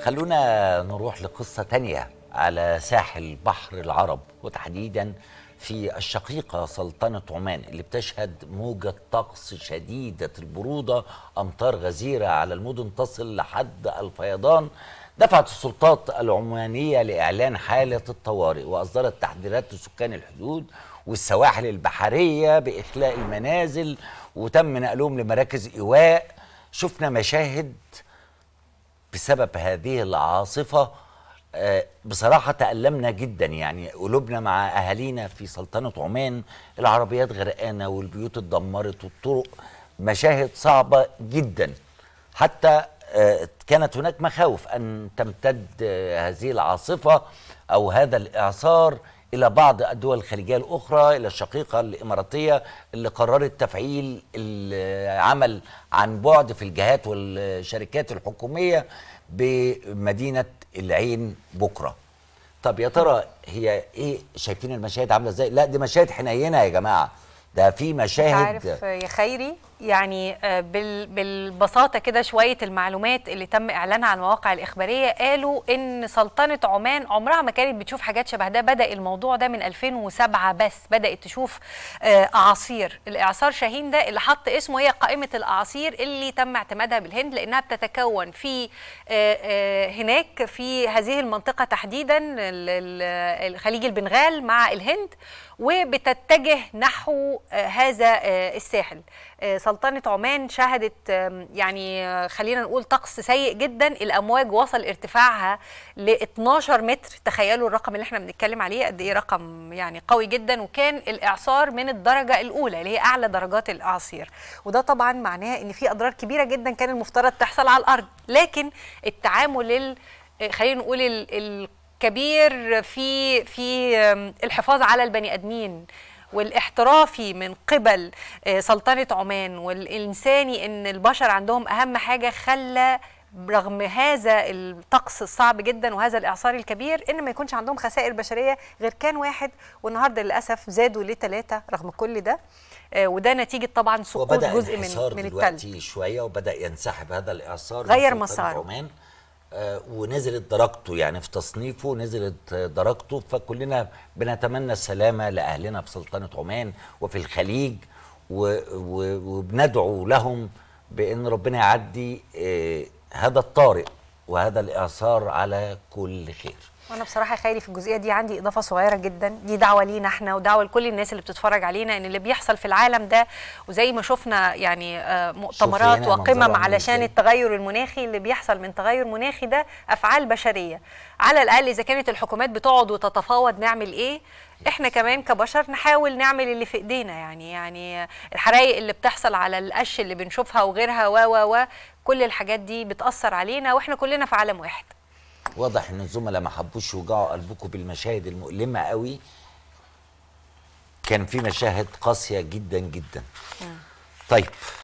خلونا نروح لقصة تانية على ساحل بحر العرب وتحديدا في الشقيقة سلطنة عمان اللي بتشهد موجة طقس شديدة البرودة أمطار غزيرة على المدن تصل لحد الفيضان دفعت السلطات العمانية لإعلان حالة الطوارئ وأصدرت تحذيرات لسكان الحدود والسواحل البحرية بإخلاء المنازل وتم نقلهم لمراكز إيواء شفنا مشاهد بسبب هذه العاصفه آه، بصراحه تالمنا جدا يعني قلوبنا مع اهالينا في سلطنه عمان العربيات غرقانه والبيوت اتدمرت والطرق مشاهد صعبه جدا حتى آه، كانت هناك مخاوف ان تمتد آه، هذه العاصفه او هذا الاعصار إلى بعض الدول الخليجية الأخرى إلى الشقيقة الإماراتية اللي قررت تفعيل العمل عن بعد في الجهات والشركات الحكومية بمدينة العين بكرة طب يا ترى هي إيه شايفين المشاهد عاملة إزاي لا دي مشاهد حنينة يا جماعة ده في مشاهد عارف يا خيري يعني آه، بالبساطه كده شويه المعلومات اللي تم اعلانها على المواقع الاخباريه قالوا ان سلطنه عمان عمرها ما كانت بتشوف حاجات شبه ده بدا الموضوع ده من 2007 بس بدات تشوف آه، اعاصير الاعصار شاهين ده اللي حط اسمه هي قائمه الاعاصير اللي تم اعتمادها بالهند لانها بتتكون في آه، هناك في هذه المنطقه تحديدا خليج البنغال مع الهند وبتتجه نحو هذا الساحل سلطنة عمان شهدت يعني آه، خلينا نقول طقس سيء جدا الأمواج وصل ارتفاعها ل 12 متر تخيلوا الرقم اللي احنا بنتكلم عليه قد إيه رقم يعني قوي جدا وكان الإعصار من الدرجة الأولى اللي هي أعلى درجات الأعاصير وده طبعا معناه إن في أضرار كبيرة جدا كان المفترض تحصل على الأرض لكن التعامل آه، خلينا نقول الكبير في في الحفاظ على البني ادمين والاحترافي من قبل آه، سلطنه عمان والانساني ان البشر عندهم اهم حاجه خلى رغم هذا الطقس الصعب جدا وهذا الاعصار الكبير ان ما يكونش عندهم خسائر بشريه غير كان واحد والنهارده للاسف زادوا لثلاثه رغم كل ده آه، وده نتيجه طبعا سقوط جزء من من الثلج وبدا شويه وبدا ينسحب هذا الاعصار غير مساره آه، ونزلت درجته يعني في تصنيفه نزلت درجته فكلنا بنتمنى السلامة لأهلنا في سلطنة عمان وفي الخليج وبندعو لهم بأن ربنا يعدي آه، هذا الطارئ وهذا الإعصار على كل خير وانا بصراحه خيري في الجزئيه دي عندي اضافه صغيره جدا دي دعوه لينا احنا ودعوه لكل الناس اللي بتتفرج علينا ان اللي بيحصل في العالم ده وزي ما شفنا يعني آه، مؤتمرات وقمم علشان التغير المناخي اللي بيحصل من تغير مناخي ده افعال بشريه على الاقل اذا كانت الحكومات بتقعد وتتفاوض نعمل ايه احنا كمان كبشر نحاول نعمل اللي في ايدينا يعني يعني الحرايق اللي بتحصل على القش اللي بنشوفها وغيرها و و و كل الحاجات دي بتاثر علينا واحنا كلنا في عالم واحد واضح ان الزملاء ما حبوش يوجعوا قلبكم بالمشاهد المؤلمه قوي كان في مشاهد قاسيه جدا جدا طيب